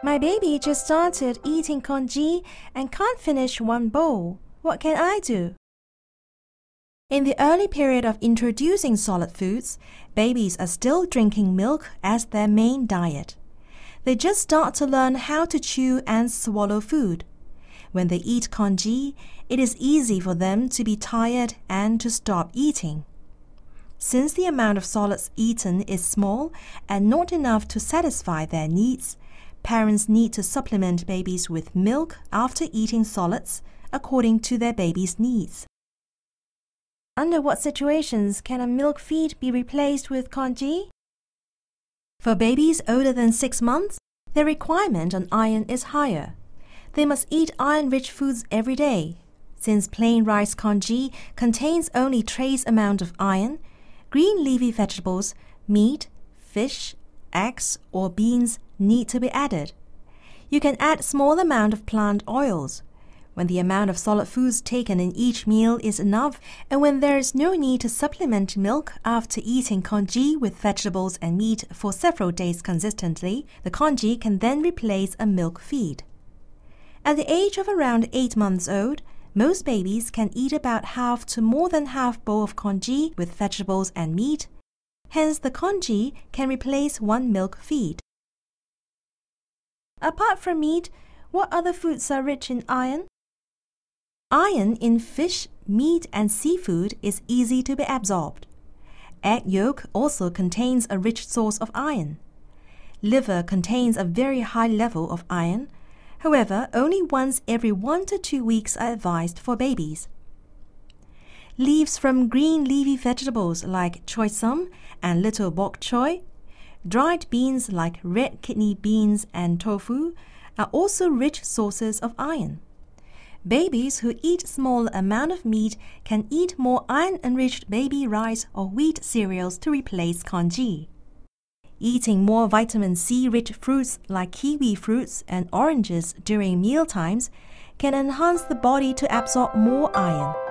My baby just started eating congee and can't finish one bowl. What can I do? In the early period of introducing solid foods, babies are still drinking milk as their main diet. They just start to learn how to chew and swallow food. When they eat congee, it is easy for them to be tired and to stop eating. Since the amount of solids eaten is small and not enough to satisfy their needs, parents need to supplement babies with milk after eating solids according to their baby's needs. Under what situations can a milk feed be replaced with congee? For babies older than 6 months, their requirement on iron is higher. They must eat iron-rich foods every day. Since plain rice congee contains only trace amount of iron, green leafy vegetables, meat, fish, eggs, or beans need to be added. You can add small amount of plant oils. When the amount of solid foods taken in each meal is enough and when there is no need to supplement milk after eating congee with vegetables and meat for several days consistently, the congee can then replace a milk feed. At the age of around 8 months old, most babies can eat about half to more than half bowl of congee with vegetables and meat Hence, the congee can replace one milk feed. Apart from meat, what other foods are rich in iron? Iron in fish, meat, and seafood is easy to be absorbed. Egg yolk also contains a rich source of iron. Liver contains a very high level of iron. However, only once every one to two weeks are advised for babies leaves from green leafy vegetables like choy sum and little bok choy, dried beans like red kidney beans and tofu are also rich sources of iron. Babies who eat small amount of meat can eat more iron-enriched baby rice or wheat cereals to replace congee. Eating more vitamin C-rich fruits like kiwi fruits and oranges during mealtimes can enhance the body to absorb more iron.